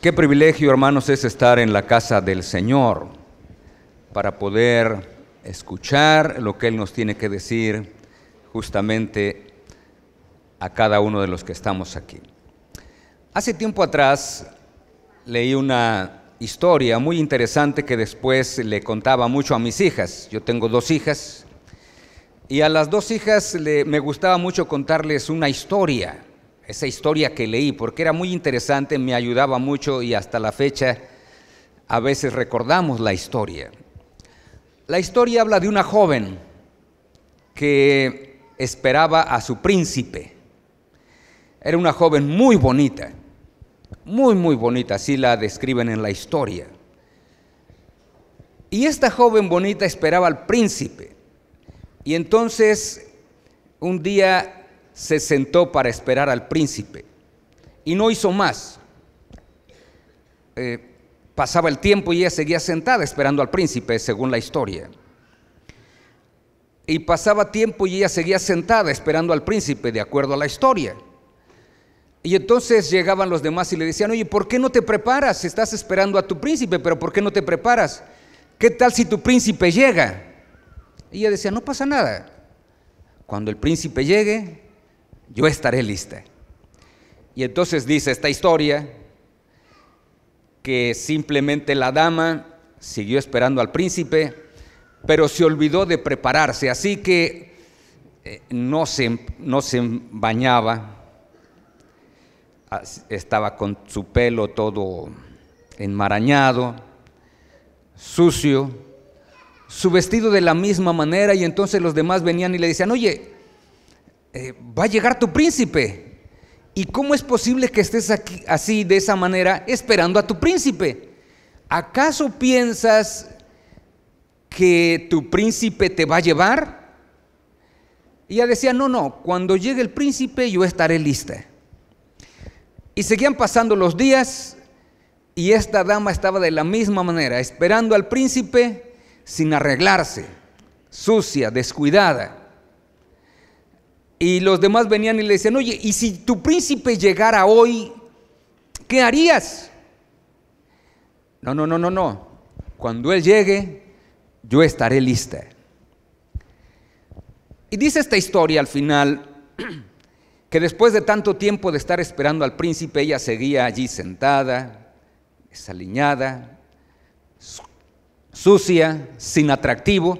Qué privilegio, hermanos, es estar en la casa del Señor para poder escuchar lo que Él nos tiene que decir justamente a cada uno de los que estamos aquí. Hace tiempo atrás leí una historia muy interesante que después le contaba mucho a mis hijas. Yo tengo dos hijas y a las dos hijas le, me gustaba mucho contarles una historia esa historia que leí, porque era muy interesante, me ayudaba mucho y hasta la fecha a veces recordamos la historia. La historia habla de una joven que esperaba a su príncipe. Era una joven muy bonita, muy, muy bonita, así la describen en la historia. Y esta joven bonita esperaba al príncipe. Y entonces un día se sentó para esperar al príncipe y no hizo más. Eh, pasaba el tiempo y ella seguía sentada esperando al príncipe, según la historia. Y pasaba tiempo y ella seguía sentada esperando al príncipe, de acuerdo a la historia. Y entonces llegaban los demás y le decían, oye, ¿por qué no te preparas? Estás esperando a tu príncipe, pero ¿por qué no te preparas? ¿Qué tal si tu príncipe llega? Y ella decía, no pasa nada. Cuando el príncipe llegue, yo estaré lista. Y entonces dice esta historia que simplemente la dama siguió esperando al príncipe, pero se olvidó de prepararse, así que eh, no se, no se bañaba, estaba con su pelo todo enmarañado, sucio, su vestido de la misma manera y entonces los demás venían y le decían, oye, eh, va a llegar tu príncipe. ¿Y cómo es posible que estés aquí así, de esa manera, esperando a tu príncipe? ¿Acaso piensas que tu príncipe te va a llevar? Y ella decía, no, no, cuando llegue el príncipe yo estaré lista. Y seguían pasando los días y esta dama estaba de la misma manera, esperando al príncipe sin arreglarse, sucia, descuidada. Y los demás venían y le decían, oye, ¿y si tu príncipe llegara hoy, qué harías? No, no, no, no, no. Cuando él llegue, yo estaré lista. Y dice esta historia al final que después de tanto tiempo de estar esperando al príncipe, ella seguía allí sentada, desaliñada, sucia, sin atractivo,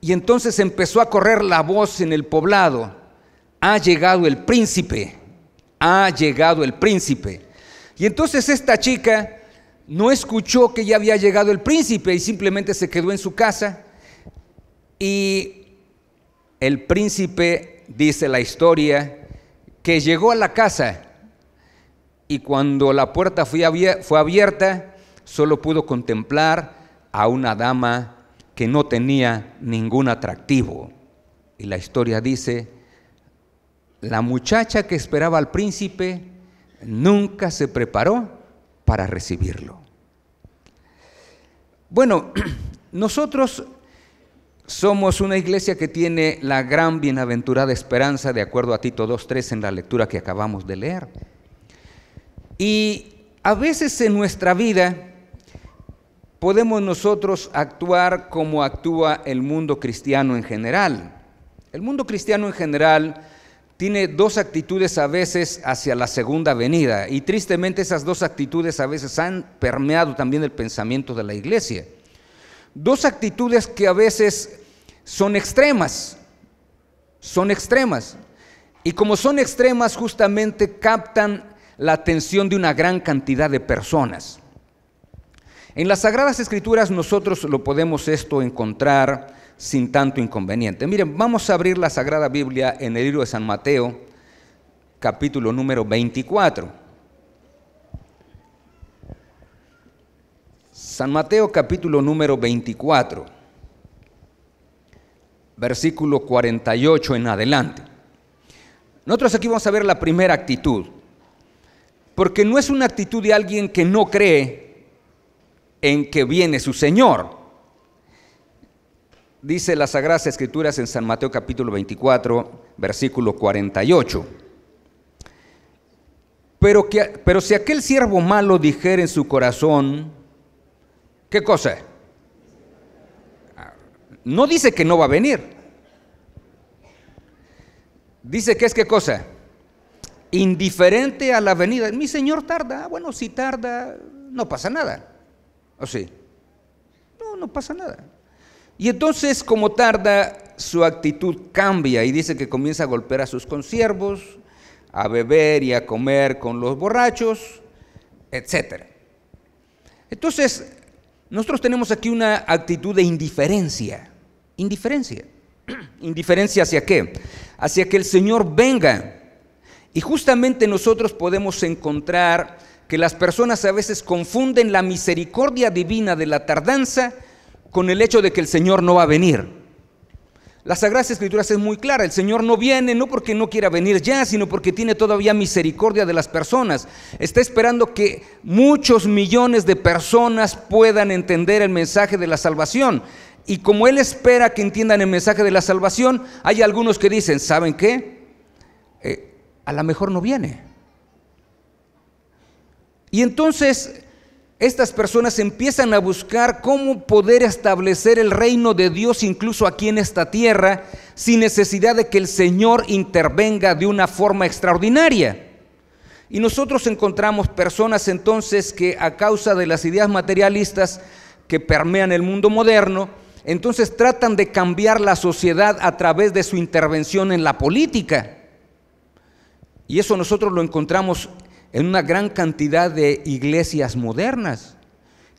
y entonces empezó a correr la voz en el poblado ha llegado el príncipe, ha llegado el príncipe. Y entonces esta chica no escuchó que ya había llegado el príncipe y simplemente se quedó en su casa. Y el príncipe, dice la historia, que llegó a la casa y cuando la puerta fue abierta, solo pudo contemplar a una dama que no tenía ningún atractivo. Y la historia dice la muchacha que esperaba al príncipe nunca se preparó para recibirlo. Bueno, nosotros somos una iglesia que tiene la gran bienaventurada esperanza, de acuerdo a Tito 2.3 en la lectura que acabamos de leer. Y a veces en nuestra vida podemos nosotros actuar como actúa el mundo cristiano en general. El mundo cristiano en general tiene dos actitudes a veces hacia la segunda venida y tristemente esas dos actitudes a veces han permeado también el pensamiento de la iglesia. Dos actitudes que a veces son extremas, son extremas. Y como son extremas, justamente captan la atención de una gran cantidad de personas. En las Sagradas Escrituras nosotros lo podemos esto encontrar sin tanto inconveniente. Miren, vamos a abrir la Sagrada Biblia en el libro de San Mateo, capítulo número 24. San Mateo capítulo número 24, versículo 48 en adelante. Nosotros aquí vamos a ver la primera actitud, porque no es una actitud de alguien que no cree en que viene su Señor. Dice las Sagradas Escrituras en San Mateo capítulo 24, versículo 48. Pero, pero si aquel siervo malo dijera en su corazón, ¿qué cosa? No dice que no va a venir. Dice que es qué cosa? Indiferente a la venida. Mi Señor tarda. Ah, bueno, si tarda, no pasa nada. ¿O sí? No, no pasa nada. Y entonces, como tarda, su actitud cambia y dice que comienza a golpear a sus consiervos, a beber y a comer con los borrachos, etc. Entonces, nosotros tenemos aquí una actitud de indiferencia. Indiferencia. ¿Indiferencia hacia qué? Hacia que el Señor venga. Y justamente nosotros podemos encontrar que las personas a veces confunden la misericordia divina de la tardanza con el hecho de que el Señor no va a venir. La Sagrada Escritura es muy clara, el Señor no viene no porque no quiera venir ya, sino porque tiene todavía misericordia de las personas. Está esperando que muchos millones de personas puedan entender el mensaje de la salvación. Y como Él espera que entiendan el mensaje de la salvación, hay algunos que dicen, ¿saben qué? Eh, a lo mejor no viene. Y entonces estas personas empiezan a buscar cómo poder establecer el reino de Dios incluso aquí en esta tierra, sin necesidad de que el Señor intervenga de una forma extraordinaria. Y nosotros encontramos personas entonces que a causa de las ideas materialistas que permean el mundo moderno, entonces tratan de cambiar la sociedad a través de su intervención en la política. Y eso nosotros lo encontramos en una gran cantidad de iglesias modernas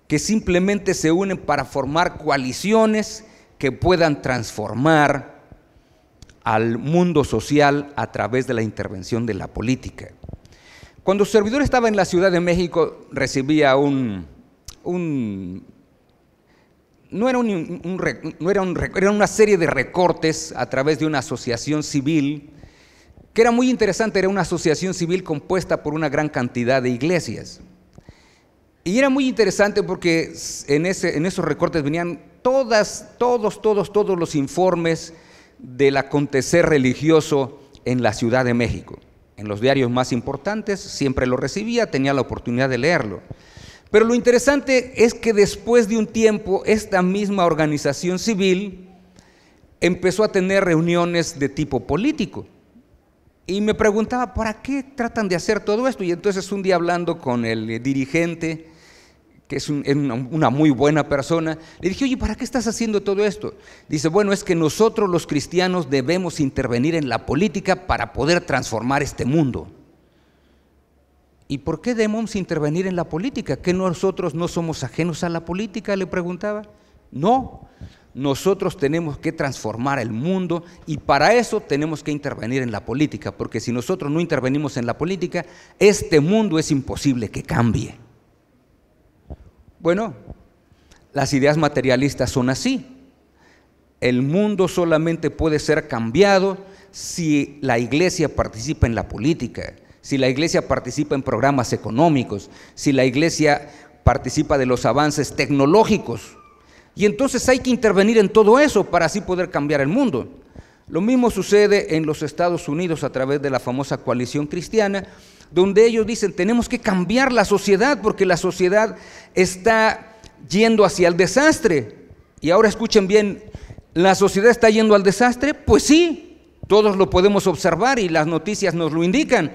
que simplemente se unen para formar coaliciones que puedan transformar al mundo social a través de la intervención de la política. Cuando servidor estaba en la Ciudad de México, recibía un... no era una serie de recortes a través de una asociación civil que era muy interesante, era una asociación civil compuesta por una gran cantidad de iglesias. Y era muy interesante porque en, ese, en esos recortes venían todas, todos, todos, todos los informes del acontecer religioso en la Ciudad de México. En los diarios más importantes siempre lo recibía, tenía la oportunidad de leerlo. Pero lo interesante es que después de un tiempo esta misma organización civil empezó a tener reuniones de tipo político. Y me preguntaba, ¿para qué tratan de hacer todo esto? Y entonces un día hablando con el eh, dirigente, que es una muy buena persona, le dije, oye, ¿para qué estás haciendo todo esto? Dice, bueno, es que nosotros los cristianos debemos intervenir en la política para poder transformar este mundo. ¿Y por qué debemos intervenir en la política? ¿Que nosotros no somos ajenos a la política? Le preguntaba. No, nosotros tenemos que transformar el mundo y para eso tenemos que intervenir en la política, porque si nosotros no intervenimos en la política, este mundo es imposible que cambie. Bueno, las ideas materialistas son así. El mundo solamente puede ser cambiado si la iglesia participa en la política, si la iglesia participa en programas económicos, si la iglesia participa de los avances tecnológicos y entonces hay que intervenir en todo eso para así poder cambiar el mundo. Lo mismo sucede en los Estados Unidos a través de la famosa coalición cristiana, donde ellos dicen, tenemos que cambiar la sociedad porque la sociedad está yendo hacia el desastre. Y ahora escuchen bien, ¿la sociedad está yendo al desastre? Pues sí, todos lo podemos observar y las noticias nos lo indican.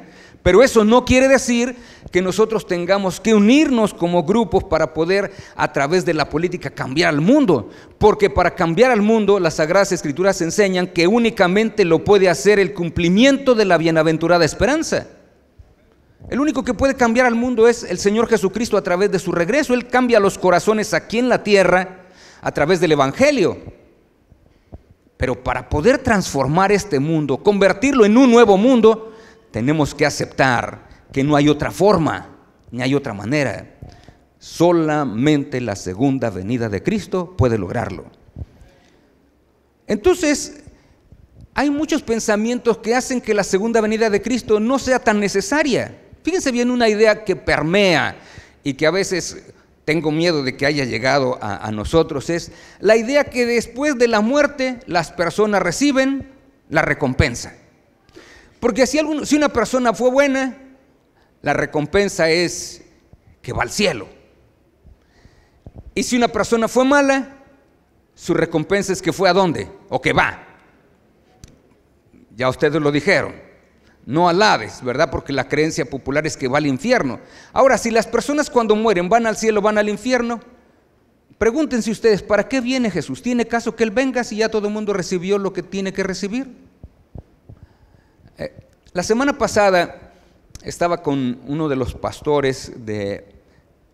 Pero eso no quiere decir que nosotros tengamos que unirnos como grupos para poder a través de la política cambiar al mundo. Porque para cambiar al mundo las Sagradas Escrituras enseñan que únicamente lo puede hacer el cumplimiento de la bienaventurada esperanza. El único que puede cambiar al mundo es el Señor Jesucristo a través de su regreso. Él cambia los corazones aquí en la tierra a través del Evangelio. Pero para poder transformar este mundo, convertirlo en un nuevo mundo, tenemos que aceptar que no hay otra forma, ni hay otra manera. Solamente la segunda venida de Cristo puede lograrlo. Entonces, hay muchos pensamientos que hacen que la segunda venida de Cristo no sea tan necesaria. Fíjense bien una idea que permea y que a veces tengo miedo de que haya llegado a, a, nosotros es la idea que después de la muerte las personas reciben la recompensa. Porque si, si una persona fue buena, la recompensa es que va al cielo. Y si una persona fue mala, su recompensa es que fue a dónde o que va. Ya ustedes lo dijeron. No alabes, ¿verdad? Porque la creencia popular es que va al infierno. Ahora, si las personas cuando mueren van al cielo, van al infierno, pregúntense ustedes, ¿para qué viene Jesús? ¿Tiene caso que Él venga si ya todo el mundo recibió lo que tiene que recibir? Eh, la semana pasada estaba con uno de los pastores de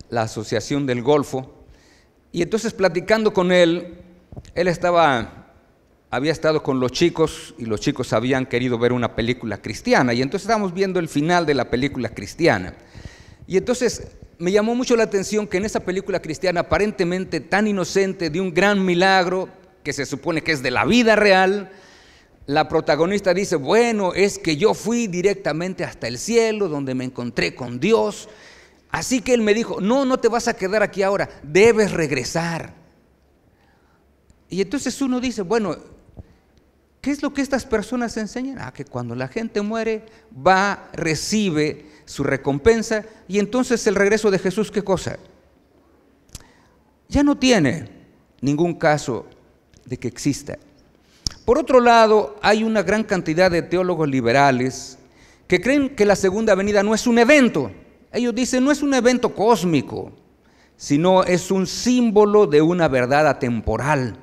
la Asociación del Golfo y entonces platicando con él, él estaba, había estado con los chicos y los chicos habían querido ver una película cristiana y entonces estábamos viendo el final de la película cristiana. Y entonces me llamó mucho la atención que en esa película cristiana aparentemente tan inocente de un gran milagro que se supone que es de la vida real, la protagonista dice, bueno, es que yo fui directamente hasta el cielo donde me encontré con Dios. Así que él me dijo, no, no te vas a quedar aquí ahora, debes regresar. Y entonces uno dice, bueno, ¿qué es lo que estas personas enseñan? Ah, que cuando la gente muere, va, recibe su recompensa y entonces el regreso de Jesús, ¿qué cosa? Ya no tiene ningún caso de que exista. Por otro lado, hay una gran cantidad de teólogos liberales que creen que la segunda venida no es un evento. Ellos dicen, no es un evento cósmico, sino es un símbolo de una verdad atemporal.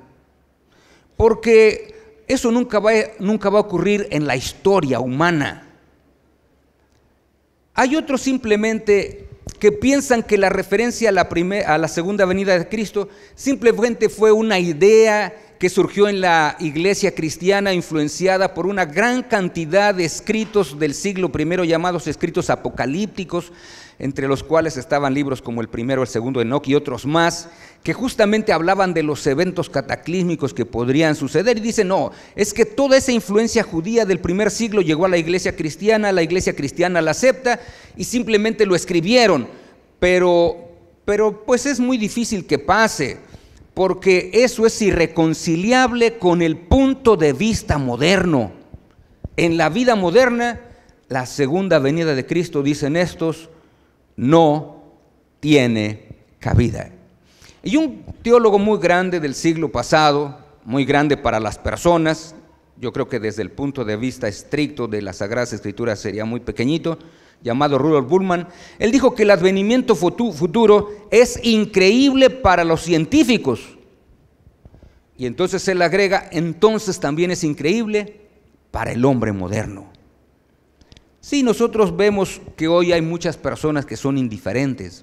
Porque eso nunca va, a ocurrir en la historia humana. Hay otros simplemente que piensan que la referencia a la, a la segunda venida de Cristo simplemente fue una idea que surgió en la iglesia cristiana influenciada por una gran cantidad de escritos del siglo I llamados escritos apocalípticos, entre los cuales estaban libros como el primero, el segundo de Enoch y otros más, que justamente hablaban de los eventos cataclísmicos que podrían suceder. Y dice no, es que toda esa influencia judía del primer siglo llegó a la iglesia cristiana, la iglesia cristiana la acepta y simplemente lo escribieron. Pero, pero pues es muy difícil que pase porque eso es irreconciliable con el punto de vista moderno. En la vida moderna, la segunda venida de Cristo, dicen estos, no tiene cabida. Y un teólogo muy grande del siglo pasado, muy grande para las personas, yo creo que desde el punto de vista estricto de las Sagradas Escrituras sería muy pequeñito, llamado Rudolf Bullman, él dijo que el advenimiento futuro es increíble para los científicos. Y entonces él agrega, entonces también es increíble para el hombre moderno. Sí, nosotros vemos que hoy hay muchas personas que son indiferentes.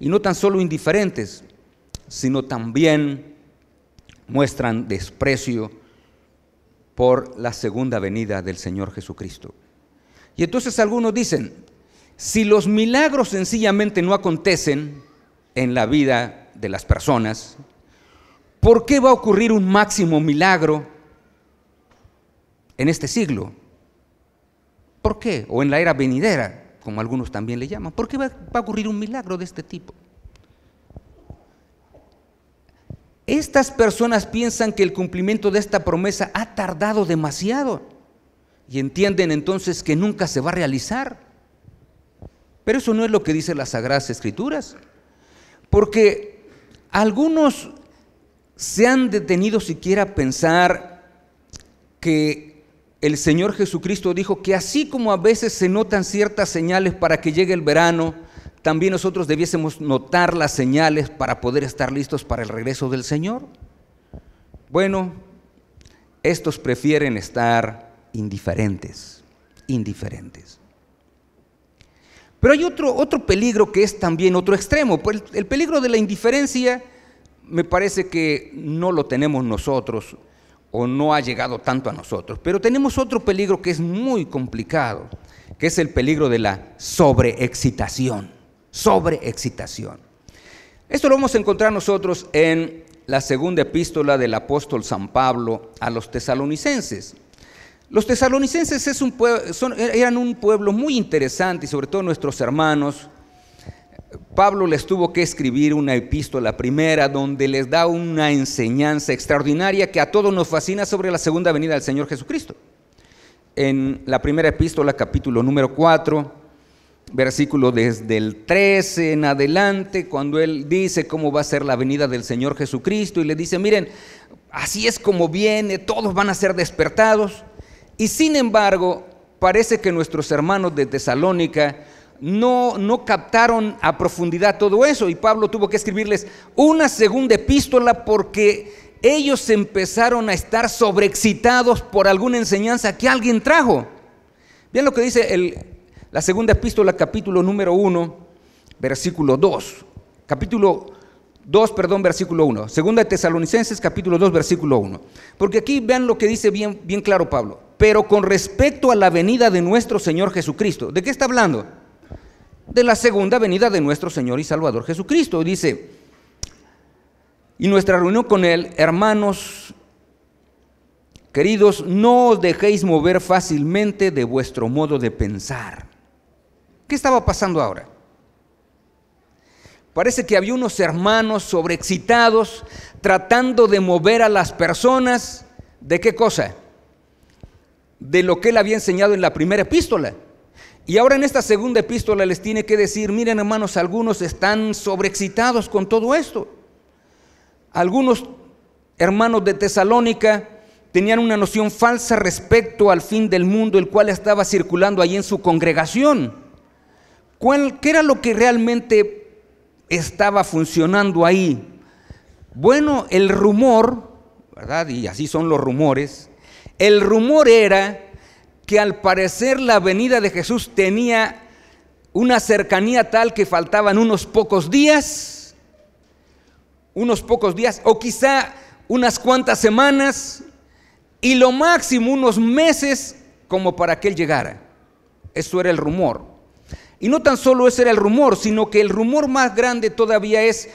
Y no tan solo indiferentes, sino también muestran desprecio por la segunda venida del Señor Jesucristo. Y entonces algunos dicen, si los milagros sencillamente no acontecen en la vida de las personas, ¿por qué va a ocurrir un máximo milagro en este siglo? ¿Por qué? O en la era venidera, como algunos también le llaman. ¿Por qué va, a ocurrir un milagro de este tipo? Estas personas piensan que el cumplimiento de esta promesa ha tardado demasiado y entienden entonces que nunca se va a realizar. Pero eso no es lo que dicen las Sagradas Escrituras. Porque algunos se han detenido siquiera a pensar que el Señor Jesucristo dijo que así como a veces se notan ciertas señales para que llegue el verano, también nosotros debiésemos notar las señales para poder estar listos para el regreso del Señor. Bueno, estos prefieren estar indiferentes, indiferentes. Pero hay otro, otro peligro que es también otro extremo. El peligro de la indiferencia me parece que no lo tenemos nosotros o no ha llegado tanto a nosotros. Pero tenemos otro peligro que es muy complicado, que es el peligro de la sobreexcitación. Sobreexcitación. Esto lo vamos a encontrar nosotros en la segunda epístola del apóstol San Pablo a los tesalonicenses. Los tesalonicenses es un e-, eran un pueblo muy interesante y sobre todo nuestros hermanos. Pablo les tuvo que escribir una epístola primera donde les da una enseñanza extraordinaria que a todos nos fascina sobre la segunda venida del Señor Jesucristo. En la primera epístola, capítulo número 4, versículo desde el 13 en adelante, cuando él dice cómo va a ser la venida del Señor Jesucristo y le dice, miren, así es como viene, todos van a ser despertados. Y sin embargo, parece que nuestros hermanos de Tesalónica no, no captaron a profundidad todo eso y Pablo tuvo que escribirles una segunda epístola porque ellos empezaron a estar sobreexcitados por alguna enseñanza que alguien trajo. Vean lo que dice el, la segunda epístola, capítulo número 1, versículo 2. Capítulo 2, perdón, versículo 1. Segunda de Tesalonicenses, capítulo 2, versículo 1. Porque aquí vean lo que dice bien, bien claro Pablo pero con respecto a la venida de nuestro Señor Jesucristo. ¿De qué está hablando? De la segunda venida de nuestro Señor y Salvador Jesucristo. Dice, y nuestra reunión con Él, hermanos, queridos, no os dejéis mover fácilmente de vuestro modo de pensar. ¿Qué estaba pasando ahora? Parece que había unos hermanos sobreexcitados tratando de mover a las personas. ¿De qué cosa? de lo que él había enseñado en la primera epístola. Y ahora en esta segunda epístola les tiene que decir, miren hermanos, algunos están sobreexcitados con todo esto. Algunos hermanos de Tesalónica tenían una noción falsa respecto al fin del mundo, el cual estaba circulando ahí en su congregación. ¿Cuál, ¿Qué era lo que realmente estaba funcionando ahí? Bueno, el rumor, ¿verdad? Y así son los rumores, el rumor era que al parecer la venida de Jesús tenía una cercanía tal que faltaban unos pocos días, unos pocos días, o quizá unas cuantas semanas, y lo máximo unos meses como para que Él llegara. Eso era el rumor. Y no tan solo ese era el rumor, sino que el rumor más grande todavía es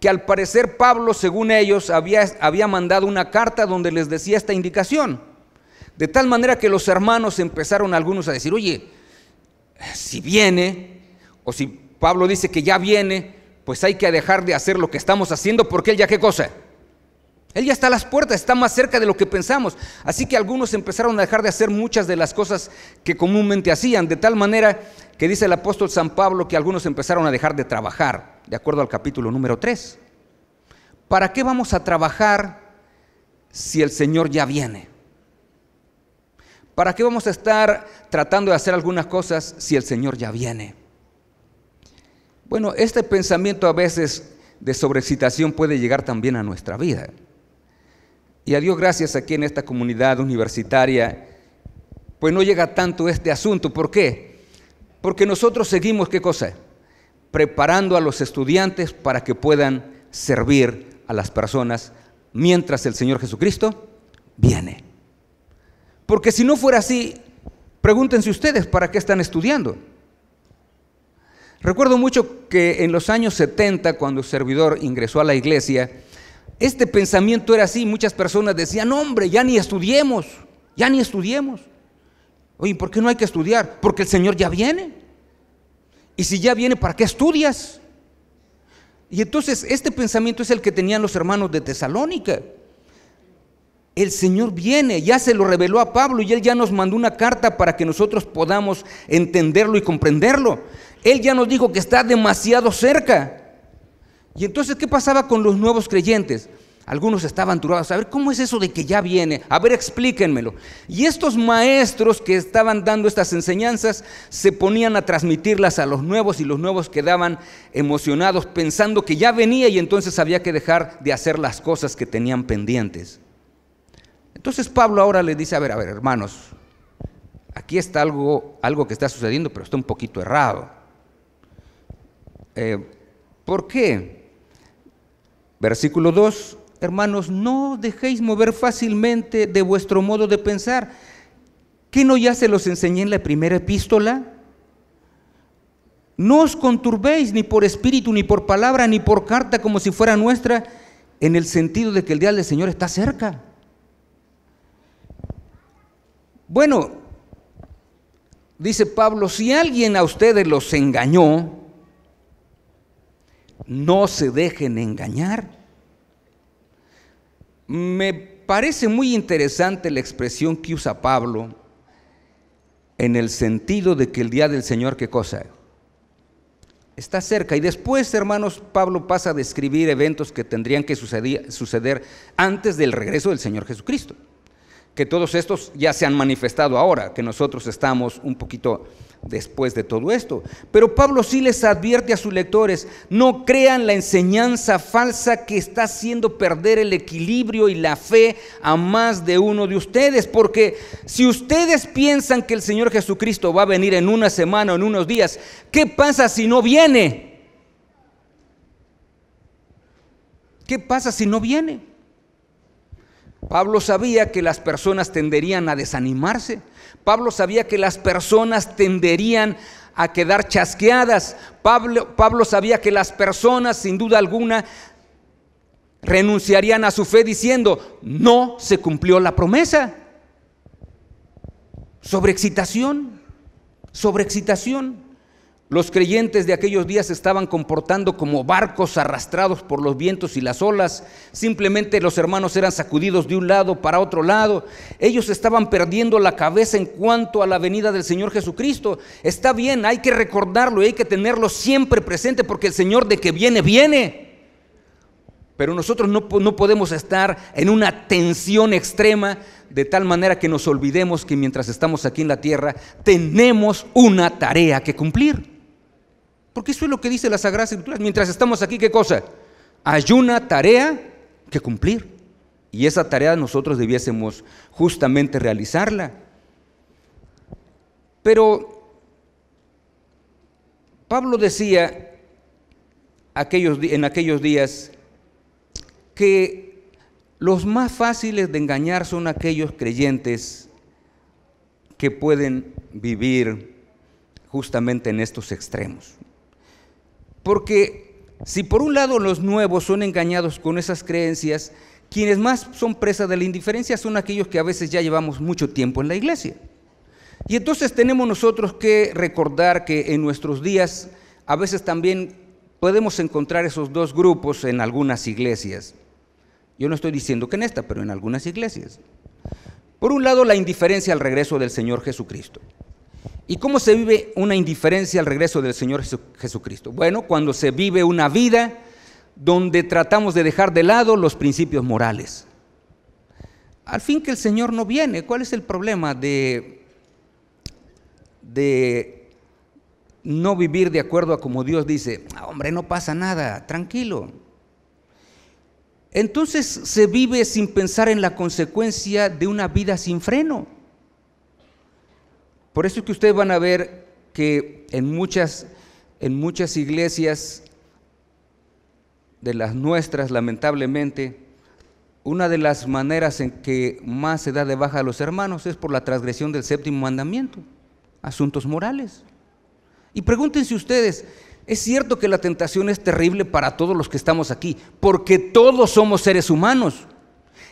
que al parecer Pablo, según ellos, había, había mandado una carta donde les decía esta indicación. De tal manera que los hermanos empezaron algunos a decir, oye, si viene, o si Pablo dice que ya viene, pues hay que dejar de hacer lo que estamos haciendo porque él ya qué cosa. Él ya está a las puertas, está más cerca de lo que pensamos. Así que algunos empezaron a dejar de hacer muchas de las cosas que comúnmente hacían, de tal manera que dice el apóstol San Pablo que algunos empezaron a dejar de trabajar, de acuerdo al capítulo número 3. ¿Para qué vamos a trabajar si el Señor ya viene? ¿Para qué vamos a estar tratando de hacer algunas cosas si el Señor ya viene? Bueno, este pensamiento a veces de sobreexcitación puede llegar también a nuestra vida. Y a Dios gracias aquí en esta comunidad universitaria, pues no llega tanto este asunto. ¿Por qué? Porque nosotros seguimos, ¿qué cosa? Preparando a los estudiantes para que puedan servir a las personas mientras el Señor Jesucristo viene. Porque si no fuera así, pregúntense ustedes para qué están estudiando. Recuerdo mucho que en los años 70, cuando el servidor ingresó a la iglesia, este pensamiento era así. Muchas personas decían, hombre, ya ni estudiemos, ya ni estudiemos. Oye, ¿por qué no hay que estudiar? Porque el Señor ya viene. Y si ya viene, ¿para qué estudias? Y entonces este pensamiento es el que tenían los hermanos de Tesalónica. El Señor viene, ya se lo reveló a Pablo y Él ya nos mandó una carta para que nosotros podamos entenderlo y comprenderlo. Él ya nos dijo que está demasiado cerca. Y entonces, ¿qué pasaba con los nuevos creyentes? Algunos estaban turbados. A ver, ¿cómo es eso de que ya viene? A ver, explíquenmelo. Y estos maestros que estaban dando estas enseñanzas se ponían a transmitirlas a los nuevos y los nuevos quedaban emocionados pensando que ya venía y entonces había que dejar de hacer las cosas que tenían pendientes. Entonces Pablo ahora le dice, a ver, a ver, hermanos, aquí está algo, algo que está sucediendo, pero está un poquito errado. Eh, ¿Por qué? Versículo 2, hermanos, no dejéis mover fácilmente de vuestro modo de pensar. que no ya se los enseñé en la primera epístola? No os conturbéis ni por espíritu, ni por palabra, ni por carta como si fuera nuestra, en el sentido de que el día del Señor está cerca. Bueno, dice Pablo, si alguien a ustedes los engañó, no se dejen engañar. Me parece muy interesante la expresión que usa Pablo en el sentido de que el día del Señor, ¿qué cosa? Está cerca. Y después, hermanos, Pablo pasa a describir eventos que tendrían que suceder, antes del regreso del Señor Jesucristo que todos estos ya se han manifestado ahora, que nosotros estamos un poquito después de todo esto. Pero Pablo sí les advierte a sus lectores, no crean la enseñanza falsa que está haciendo perder el equilibrio y la fe a más de uno de ustedes, porque si ustedes piensan que el Señor Jesucristo va a venir en una semana o en unos días, ¿qué pasa si no viene? ¿Qué pasa si no viene? Pablo sabía que las personas tenderían a desanimarse. Pablo sabía que las personas tenderían a quedar chasqueadas. Pablo, Pablo sabía que las personas, sin duda alguna, renunciarían a su fe diciendo, no se cumplió la promesa. sobre excitación, sobre excitación. Los creyentes de aquellos días estaban comportando como barcos arrastrados por los vientos y las olas. Simplemente los hermanos eran sacudidos de un lado para otro lado. Ellos estaban perdiendo la cabeza en cuanto a la venida del Señor Jesucristo. Está bien, hay que recordarlo y hay que tenerlo siempre presente porque el Señor de que viene, viene. Pero nosotros no, no podemos estar en una tensión extrema de tal manera que nos olvidemos que mientras estamos aquí en la tierra tenemos una tarea que cumplir. Porque eso es lo que dice la Sagrada Escritura. Mientras estamos aquí, ¿qué cosa? Hay una tarea que cumplir. Y esa tarea nosotros debiésemos justamente realizarla. Pero Pablo decía en aquellos días que los más fáciles de engañar son aquellos creyentes que pueden vivir justamente en estos extremos. Porque si por un lado los nuevos son engañados con esas creencias, quienes más son presa de la indiferencia son aquellos que a veces ya llevamos mucho tiempo en la iglesia. Y entonces tenemos nosotros que recordar que en nuestros días a veces también podemos encontrar esos dos grupos en algunas iglesias. Yo no estoy diciendo que en esta, pero en algunas iglesias. Por un lado, la indiferencia al regreso del Señor Jesucristo. ¿Y cómo se vive una indiferencia al regreso del Señor Jesucristo? Bueno, cuando se vive una vida donde tratamos de dejar de lado los principios morales. Al fin que el Señor no viene, ¿cuál es el problema de, no vivir de acuerdo a como Dios dice? Ah, hombre, no pasa nada, tranquilo. Entonces se vive sin pensar en la consecuencia de una vida sin freno. Por eso es que ustedes van a ver que en muchas, en muchas iglesias de las nuestras, lamentablemente, una de las maneras en que más se da de baja a los hermanos es por la transgresión del séptimo mandamiento, asuntos morales. Y pregúntense ustedes, es cierto que la tentación es terrible para todos los que estamos aquí, porque todos somos seres humanos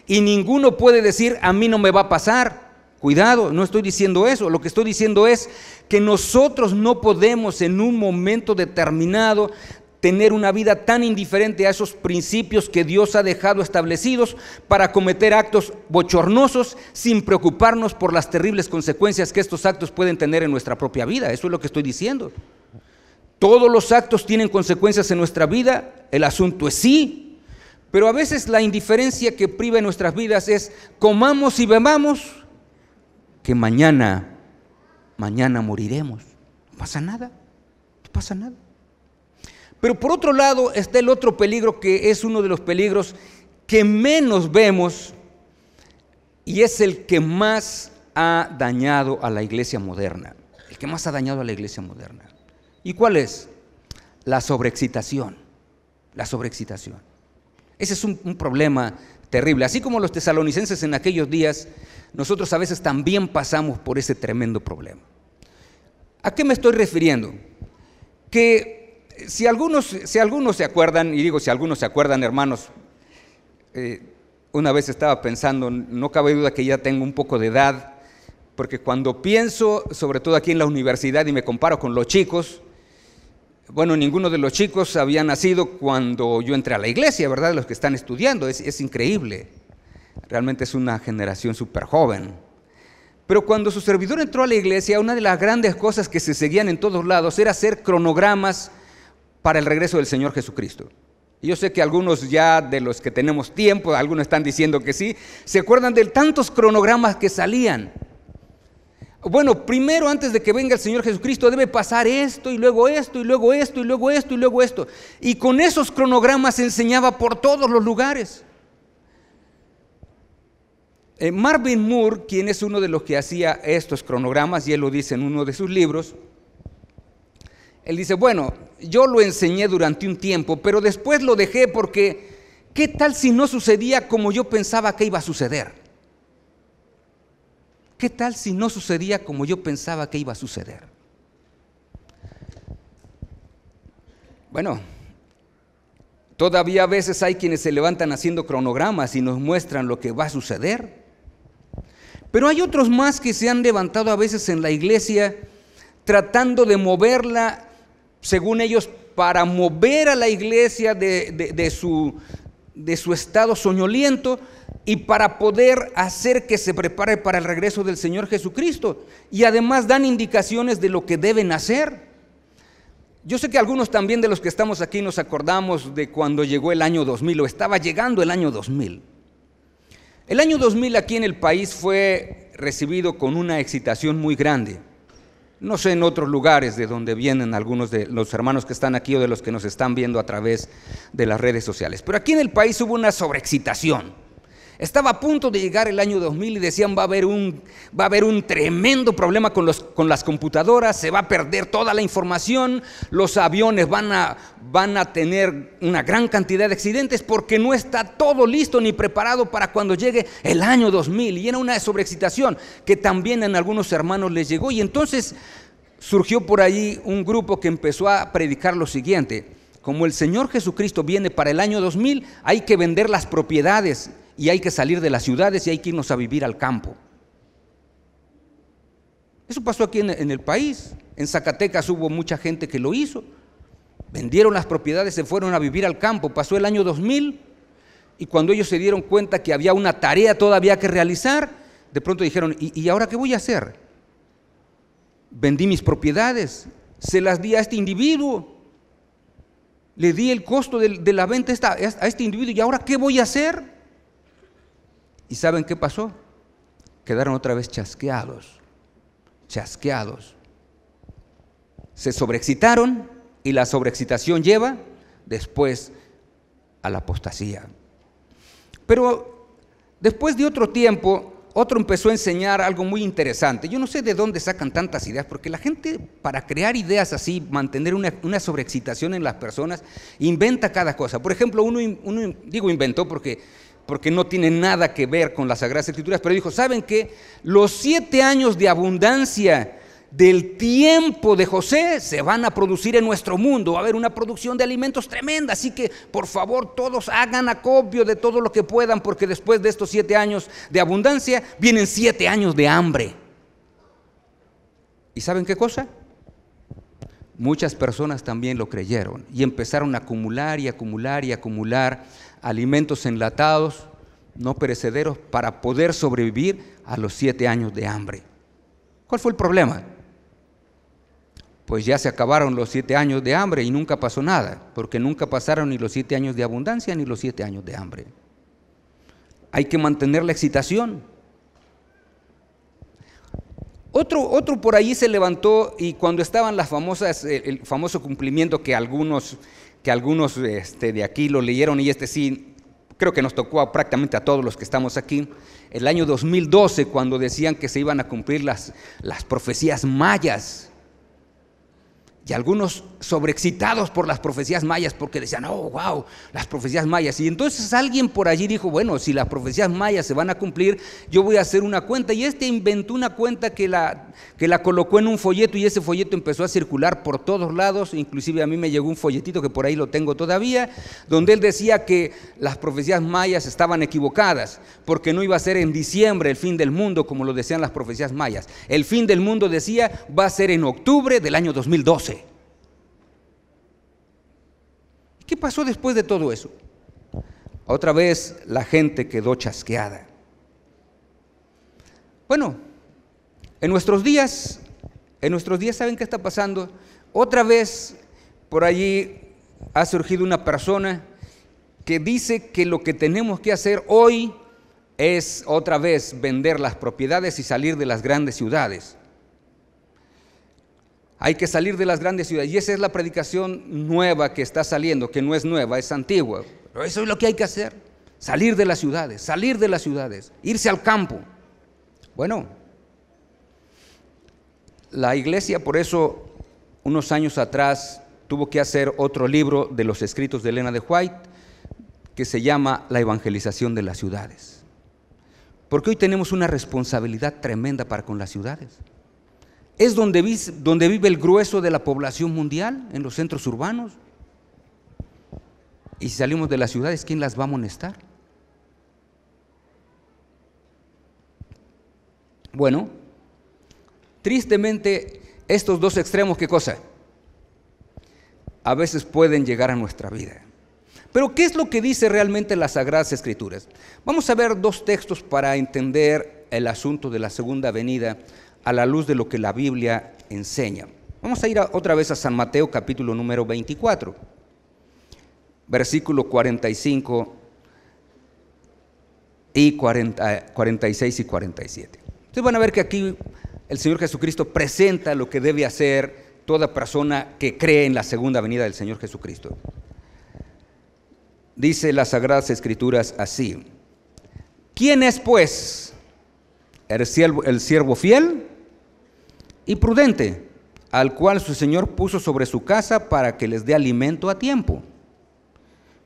y ninguno puede decir a mí no me va a pasar. Cuidado, no estoy diciendo eso. Lo que estoy diciendo es que nosotros no podemos en un momento determinado tener una vida tan indiferente a esos principios que Dios ha dejado establecidos para cometer actos bochornosos sin preocuparnos por las terribles consecuencias que estos actos pueden tener en nuestra propia vida. Eso es lo que estoy diciendo. Todos los actos tienen consecuencias en nuestra vida, el asunto es sí, pero a veces la indiferencia que priva en nuestras vidas es comamos y bebamos que mañana, mañana moriremos. No pasa nada, no pasa nada. Pero por otro lado está el otro peligro que es uno de los peligros que menos vemos y es el que más ha dañado a la iglesia moderna. El que más ha dañado a la iglesia moderna. ¿Y cuál es? La sobreexcitación. La sobreexcitación. Ese es un, un problema terrible. Así como los tesalonicenses en aquellos días nosotros a veces también pasamos por ese tremendo problema. ¿A qué me estoy refiriendo? Que eh, si algunos, si algunos se acuerdan, y digo si algunos se acuerdan, hermanos, eh, una vez estaba pensando, no cabe duda que ya tengo un poco de edad, porque cuando pienso, sobre todo aquí en la universidad, y me comparo con los chicos, bueno, ninguno de los chicos había nacido cuando yo entré a la iglesia, ¿verdad? Los que están estudiando, es increíble. Realmente es una generación súper joven. Pero cuando su servidor entró a la iglesia, una de las grandes cosas que se seguían en todos lados era hacer cronogramas para el regreso del Señor Jesucristo. yo sé que algunos ya de los que tenemos tiempo, algunos están diciendo que sí, se acuerdan de tantos cronogramas que salían. Bueno, primero antes de que venga el Señor Jesucristo debe pasar esto y luego esto y luego esto y luego esto y luego esto. Y con esos cronogramas enseñaba por todos los lugares. Eh, Marvin Moore, quien es uno de los que hacía estos cronogramas, y él lo dice en uno de sus libros, él dice, bueno, yo lo enseñé durante un tiempo, pero después lo dejé porque, ¿qué tal si no sucedía como yo pensaba que iba a suceder? ¿Qué tal si no sucedía como yo pensaba que iba a suceder? Bueno, todavía a veces hay quienes se levantan haciendo cronogramas y nos muestran lo que va a suceder. Pero hay otros más que se han levantado a veces en la iglesia tratando de moverla, según ellos, para mover a la iglesia de, su, su estado soñoliento y para poder hacer que se prepare para el regreso del Señor Jesucristo. Y además dan indicaciones de lo que deben hacer. Yo sé que algunos también de los que estamos aquí nos acordamos de cuando llegó el año 2000 o estaba llegando el año 2000. El año 2000 aquí en el país fue recibido con una excitación muy grande. No sé en otros lugares de donde vienen algunos de los hermanos que están aquí o de los que nos están viendo a través de las redes sociales, pero aquí en el país hubo una sobreexcitación. Estaba a punto de llegar el año 2000 y decían va a haber un, va a haber un tremendo problema con, los, con las computadoras, se va a perder toda la información, los aviones van a, van a tener una gran cantidad de accidentes porque no está todo listo ni preparado para cuando llegue el año 2000. Y era una sobreexcitación que también en algunos hermanos les llegó. Y entonces surgió por ahí un grupo que empezó a predicar lo siguiente. Como el Señor Jesucristo viene para el año 2000, hay que vender las propiedades y hay que salir de las ciudades y hay que irnos a vivir al campo. Eso pasó aquí en, el país. En Zacatecas hubo mucha gente que lo hizo. Vendieron las propiedades, se fueron a vivir al campo. Pasó el año 2000 y cuando ellos se dieron cuenta que había una tarea todavía que realizar, de pronto dijeron, ¿y, ahora qué voy a hacer? Vendí mis propiedades, se las di a este individuo, le di el costo de la venta a este individuo y ahora qué voy a hacer? ¿Y saben qué pasó? Quedaron otra vez chasqueados, chasqueados. Se sobreexcitaron y la sobreexcitación lleva después a la apostasía. Pero después de otro tiempo, otro empezó a enseñar algo muy interesante. Yo no sé de dónde sacan tantas ideas, porque la gente para crear ideas así, mantener una, sobreexcitación en las personas, inventa cada cosa. Por ejemplo, uno digo inventó porque porque no tiene nada que ver con las Sagradas Escrituras, pero dijo, ¿saben qué? Los siete años de abundancia del tiempo de José se van a producir en nuestro mundo. Va a haber una producción de alimentos tremenda. Así que, por favor, todos hagan acopio de todo lo que puedan, porque después de estos siete años de abundancia, vienen siete años de hambre. ¿Y saben qué cosa? Muchas personas también lo creyeron y empezaron a acumular y acumular y acumular alimentos enlatados, no perecederos, para poder sobrevivir a los siete años de hambre. ¿Cuál fue el problema? Pues ya se acabaron los siete años de hambre y nunca pasó nada, porque nunca pasaron ni los siete años de abundancia ni los siete años de hambre. Hay que mantener la excitación. Otro, otro por allí se levantó y cuando estaban las famosas, el famoso cumplimiento que algunos que algunos este, de aquí lo leyeron y este sí, creo que nos tocó a prácticamente a todos los que estamos aquí, el año 2012 cuando decían que se iban a cumplir las, las profecías mayas. Y algunos sobreexcitados por las profecías mayas porque decían, oh, wow, las profecías mayas. Y entonces alguien por allí dijo, bueno, si las profecías mayas se van a cumplir, yo voy a hacer una cuenta. Y este inventó una cuenta que la, que la colocó en un folleto y ese folleto empezó a circular por todos lados. Inclusive a mí me llegó un folletito que por ahí lo tengo todavía, donde él decía que las profecías mayas estaban equivocadas porque no iba a ser en diciembre el fin del mundo como lo decían las profecías mayas. El fin del mundo, decía, va a ser en octubre del año 2012. ¿Qué pasó después de todo eso? Otra vez la gente quedó chasqueada. Bueno, en nuestros días, en nuestros días saben qué está pasando. Otra vez por allí ha surgido una persona que dice que lo que tenemos que hacer hoy es otra vez vender las propiedades y salir de las grandes ciudades. Hay que salir de las grandes ciudades. Y esa es la predicación nueva que está saliendo, que no es nueva, es antigua. Pero eso es lo que hay que hacer. Salir de las ciudades, salir de las ciudades, irse al campo. Bueno, la iglesia por eso unos años atrás tuvo que hacer otro libro de los escritos de Elena de White que se llama La Evangelización de las Ciudades. Porque hoy tenemos una responsabilidad tremenda para con las ciudades. Es donde, vive el grueso de la población mundial, en los centros urbanos. Y si salimos de las ciudades, ¿quién las va a molestar? Bueno, tristemente estos dos extremos, ¿qué cosa? A veces pueden llegar a nuestra vida. Pero ¿qué es lo que dice realmente las Sagradas Escrituras? Vamos a ver dos textos para entender el asunto de la segunda venida a la luz de lo que la Biblia enseña. Vamos a ir a, otra vez a San Mateo capítulo número 24, versículo 45 y 46 y 47. Ustedes van a ver que aquí el Señor Jesucristo presenta lo que debe hacer toda persona que cree en la segunda venida del Señor Jesucristo. Dice las Sagradas Escrituras así, ¿quién es pues el el siervo fiel? y prudente, al cual su Señor puso sobre su casa para que les dé alimento a tiempo.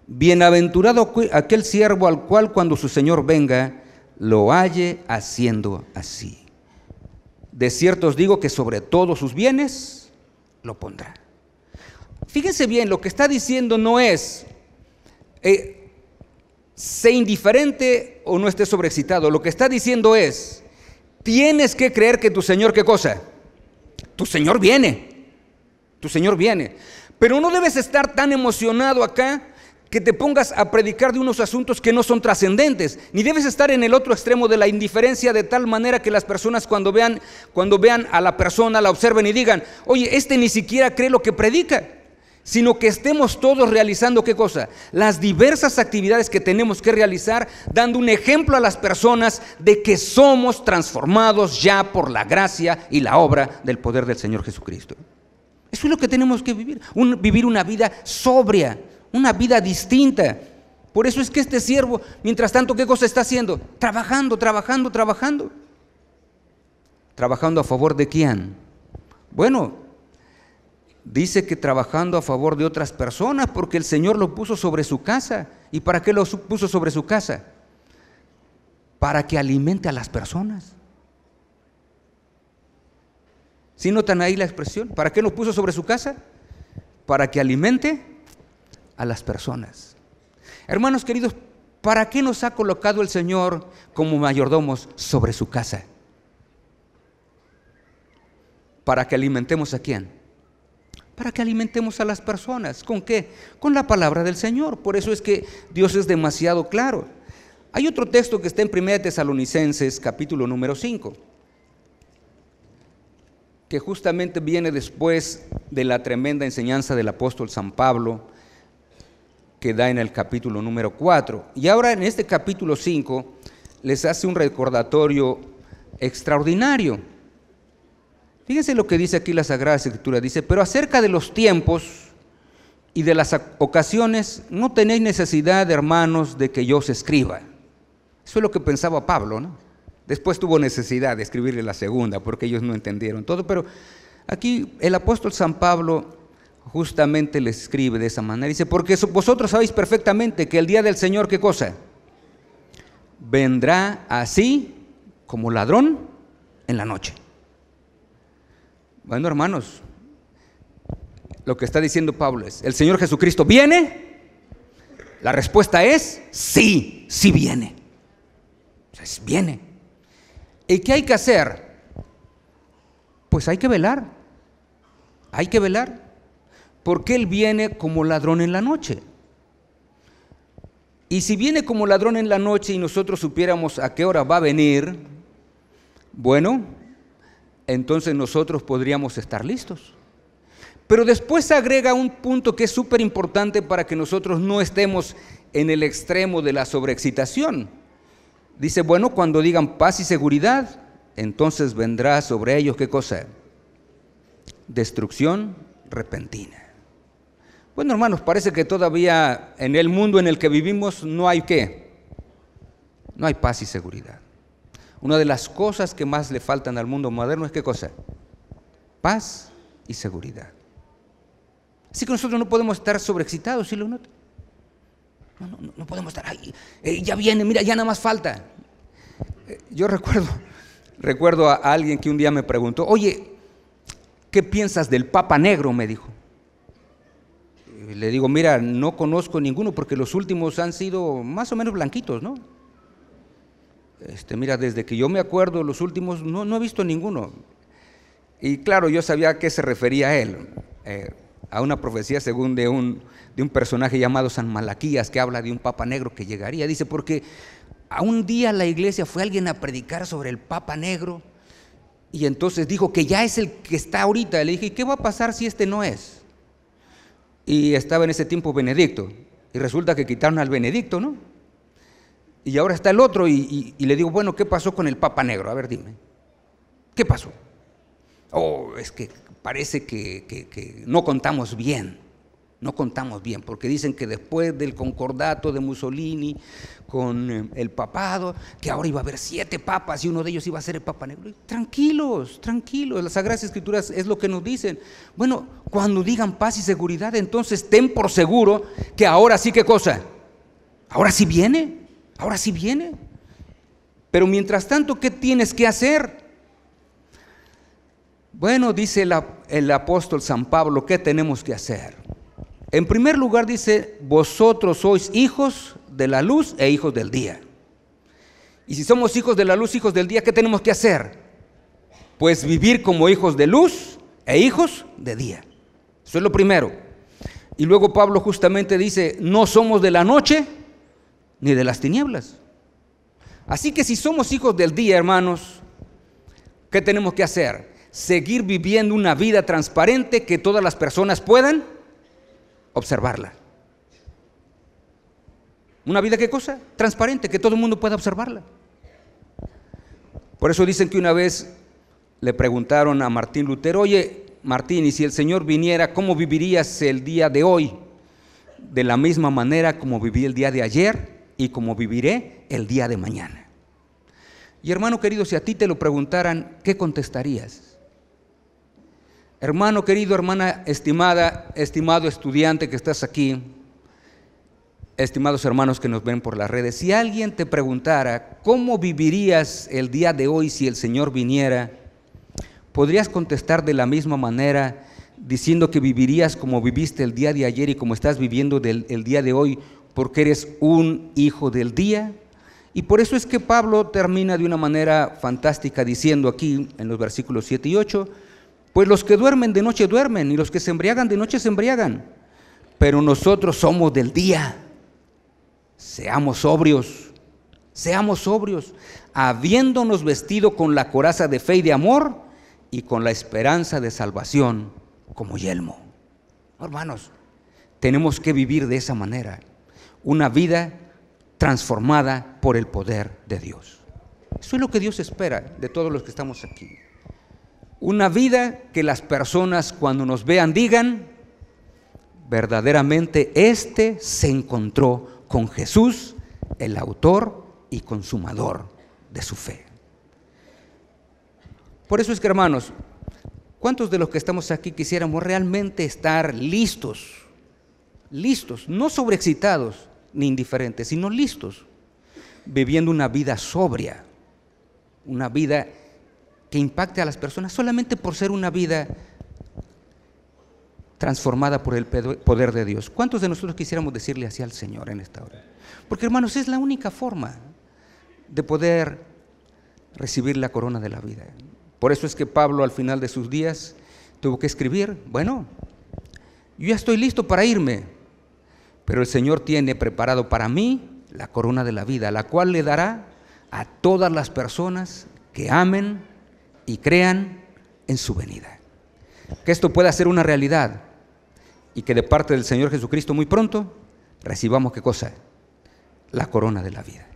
Bienaventurado aquel siervo al cual cuando su Señor venga, lo halle haciendo así. De cierto os digo que sobre todos sus bienes lo pondrá. Fíjense bien, lo que está diciendo no es, eh, sé indiferente o no esté sobreexcitado. Lo que está diciendo es, tienes que creer que tu Señor, ¿qué cosa? tu Señor viene, tu Señor viene. Pero no debes estar tan emocionado acá que te pongas a predicar de unos asuntos que no son trascendentes, ni debes estar en el otro extremo de la indiferencia de tal manera que las personas cuando vean, cuando vean a la persona la observen y digan, "Oye, este ni siquiera cree lo que predica." sino que estemos todos realizando qué cosa? Las diversas actividades que tenemos que realizar, dando un ejemplo a las personas de que somos transformados ya por la gracia y la obra del poder del Señor Jesucristo. Eso es lo que tenemos que vivir, vivir una vida sobria, una vida distinta. Por eso es que este siervo, mientras tanto, ¿qué cosa está haciendo? Trabajando, trabajando, trabajando. ¿Trabajando a favor de quién? Bueno, Dice que trabajando a favor de otras personas, porque el Señor lo puso sobre su casa. ¿Y para qué lo puso sobre su casa? Para que alimente a las personas. ¿Sí notan ahí la expresión? ¿Para qué lo puso sobre su casa? Para que alimente a las personas. Hermanos queridos, ¿para qué nos ha colocado el Señor como mayordomos sobre su casa? Para que alimentemos a quién? para que alimentemos a las personas. ¿Con qué? Con la palabra del Señor. Por eso es que Dios es demasiado claro. Hay otro texto que está en 1 Tesalonicenses, capítulo número 5, que justamente viene después de la tremenda enseñanza del apóstol San Pablo que da en el capítulo número 4. Y ahora en este capítulo 5 les hace un recordatorio extraordinario Fíjense lo que dice aquí la Sagrada Escritura. Dice, pero acerca de los tiempos y de las ocasiones, no tenéis necesidad, hermanos, de que yo os escriba. Eso es lo que pensaba Pablo, ¿no? Después tuvo necesidad de escribirle la segunda, porque ellos no entendieron todo, pero aquí el apóstol San Pablo justamente le escribe de esa manera. Dice, porque vosotros sabéis perfectamente que el día del Señor, ¿qué cosa? Vendrá así como ladrón en la noche. Bueno, hermanos, lo que está diciendo Pablo es, ¿el Señor Jesucristo viene? La respuesta es, sí, sí viene. viene. ¿Y qué hay que hacer? Pues hay que velar. Hay que velar. Porque Él viene como ladrón en la noche. Y si viene como ladrón en la noche y nosotros supiéramos a qué hora va a venir, bueno, entonces nosotros podríamos estar listos. Pero después agrega un punto que es súper importante para que nosotros no estemos en el extremo de la sobreexcitación. Dice, bueno, cuando digan paz y seguridad, entonces vendrá sobre ellos qué cosa? Destrucción repentina. Bueno, hermanos, parece que todavía en el mundo en el que vivimos no hay qué. No hay paz y seguridad. Una de las cosas que más le faltan al mundo moderno es qué cosa? Paz y seguridad. Así que nosotros no podemos estar sobreexcitados, ¿sí lo notan? No, no, no, podemos estar ahí. Eh, ya viene, mira, ya nada más falta. Eh, yo recuerdo, recuerdo a alguien que un día me preguntó, oye, ¿qué piensas del Papa Negro? Me dijo. le digo, mira, no conozco ninguno porque los últimos han sido más o menos blanquitos, ¿no? Este, mira, desde que yo me acuerdo, los últimos, no, he visto ninguno. Y claro, yo sabía a qué se refería él, eh, a una profecía según de un, de un personaje llamado San Malaquías, que habla de un papa negro que llegaría. Dice, porque a un día la iglesia fue alguien a predicar sobre el papa negro y entonces dijo que ya es el que está ahorita. Le dije, ¿y qué va a pasar si este no es? Y estaba en ese tiempo Benedicto. Y resulta que quitaron al Benedicto, ¿no? Y ahora está el otro y, le digo, bueno, ¿qué pasó con el Papa Negro? A ver, dime. ¿Qué pasó? Oh, es que parece que, que no contamos bien. No contamos bien, porque dicen que después del concordato de Mussolini con eh, el papado, que ahora iba a haber siete papas y uno de ellos iba a ser el Papa Negro. Tranquilos, tranquilos, las Sagradas Escrituras es lo que nos dicen. Bueno, cuando digan paz y seguridad, entonces ten por seguro que ahora sí, ¿qué cosa? Ahora sí viene. Ahora sí viene. Pero mientras tanto, ¿qué tienes que hacer? Bueno, dice el, apóstol San Pablo, ¿qué tenemos que hacer? En primer lugar dice, vosotros sois hijos de la luz e hijos del día. Y si somos hijos de la luz, hijos del día, ¿qué tenemos que hacer? Pues vivir como hijos de luz e hijos de día. Eso es lo primero. Y luego Pablo justamente dice, no somos de la noche ni de las tinieblas. Así que si somos hijos del día, hermanos, ¿qué tenemos que hacer? Seguir viviendo una vida transparente que todas las personas puedan observarla. ¿Una vida qué cosa? Transparente, que todo el mundo pueda observarla. Por eso dicen que una vez le preguntaron a Martín Lutero, oye, Martín, y si el Señor viniera, ¿cómo vivirías el día de hoy? ¿De la misma manera como viví el día de ayer? y como viviré el día de mañana. Y hermano querido, si a ti te lo preguntaran, ¿qué contestarías? Hermano querido, hermana estimada, estimado estudiante que estás aquí, estimados hermanos que nos ven por las redes, si alguien te preguntara, ¿cómo vivirías el día de hoy si el Señor viniera? ¿Podrías contestar de la misma manera? diciendo que vivirías como viviste el día de ayer y como estás viviendo del, el día de hoy, porque eres un hijo del día. Y por eso es que Pablo termina de una manera fantástica diciendo aquí en los versículos 7 y 8, pues los que duermen de noche duermen y los que se embriagan de noche se embriagan, pero nosotros somos del día. Seamos sobrios, seamos sobrios, habiéndonos vestido con la coraza de fe y de amor y con la esperanza de salvación como yelmo. Hermanos, tenemos que vivir de esa manera una vida transformada por el poder de Dios. Eso es lo que Dios espera de todos los que estamos aquí. Una vida que las personas cuando nos vean digan, verdaderamente este se encontró con Jesús, el autor y consumador de su fe. Por eso es que, hermanos, ¿cuántos de los que estamos aquí quisiéramos realmente estar listos? Listos, no sobreexcitados, ni indiferentes, sino listos, viviendo una vida sobria, una vida que impacte a las personas solamente por ser una vida transformada por el poder de Dios. ¿Cuántos de nosotros quisiéramos decirle así al Señor en esta hora? Porque hermanos, es la única forma de poder recibir la corona de la vida. Por eso es que Pablo al final de sus días tuvo que escribir, bueno, yo ya estoy listo para irme, pero el Señor tiene preparado para mí la corona de la vida, la cual le dará a todas las personas que amen y crean en su venida. Que esto pueda ser una realidad y que de parte del Señor Jesucristo muy pronto recibamos qué cosa? La corona de la vida.